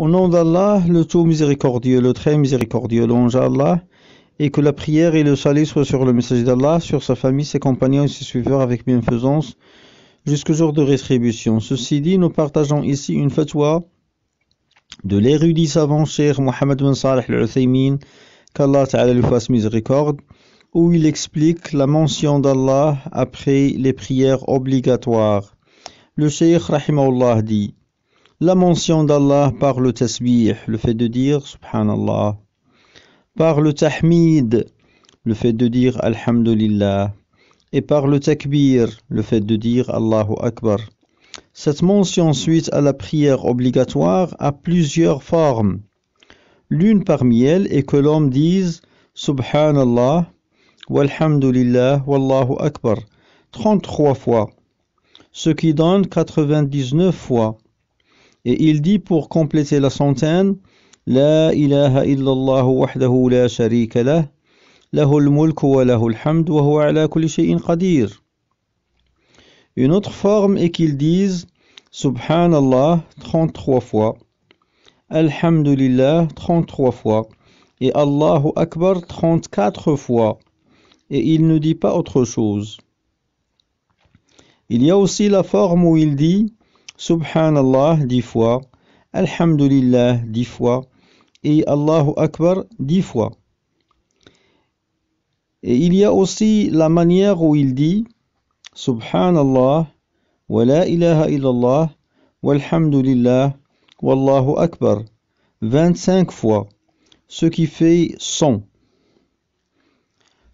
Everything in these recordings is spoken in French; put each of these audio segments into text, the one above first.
Au nom d'Allah, le tout miséricordieux, le très miséricordieux, l'ange Allah, et que la prière et le salut soient sur le message d'Allah, sur sa famille, ses compagnons et ses suiveurs avec bienfaisance, jusqu'au jour de rétribution. Ceci dit, nous partageons ici une fatwa de l'érudit savant Cheikh Mohammed bin Salih al-Uthaymin, qu'Allah Ta'ala lui fasse miséricorde, où il explique la mention d'Allah après les prières obligatoires. Le Cheikh Rahimahullah dit la mention d'Allah par le tasbih, le fait de dire subhanallah, par le tahmid, le fait de dire alhamdulillah, et par le takbir, le fait de dire Allahu akbar. Cette mention suite à la prière obligatoire a plusieurs formes. L'une parmi elles est que l'homme dise subhanallah, walhamdulillah, wallahu akbar 33 fois, ce qui donne 99 fois. Et il dit pour compléter la centaine, La ilaha illallah wahdahu la sharika lah, lahul mulk wa lahul hamd wa huwa ala kulli shay'in qadir. Une autre forme est qu'ils disent Subhanallah 33 fois, Alhamdulillah 33 fois, et Allahu Akbar 34 fois, et il ne dit pas autre chose. Il y a aussi la forme où il dit Subhanallah dix fois, Alhamdulillah dix fois et Allahu Akbar dix fois. Et il y a aussi la manière où il dit Subhanallah, wa la ilaha illallah, walhamdulillah, wallahu akbar 25 fois, ce qui fait 100.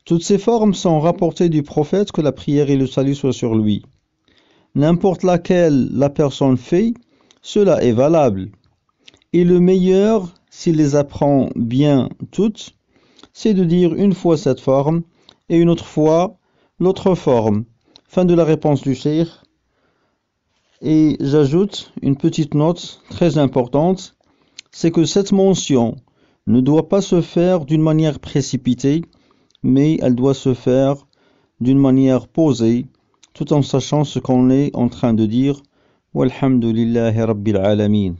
Toutes ces formes sont rapportées du prophète que la prière et le salut soient sur lui n'importe laquelle la personne fait, cela est valable. Et le meilleur, s'il les apprend bien toutes, c'est de dire une fois cette forme et une autre fois l'autre forme. Fin de la réponse du cheikh. Et j'ajoute une petite note très importante, c'est que cette mention ne doit pas se faire d'une manière précipitée, mais elle doit se faire d'une manière posée, tout en sachant ce qu'on est en train de dire Walhamdulillahi Rabbil Alameen.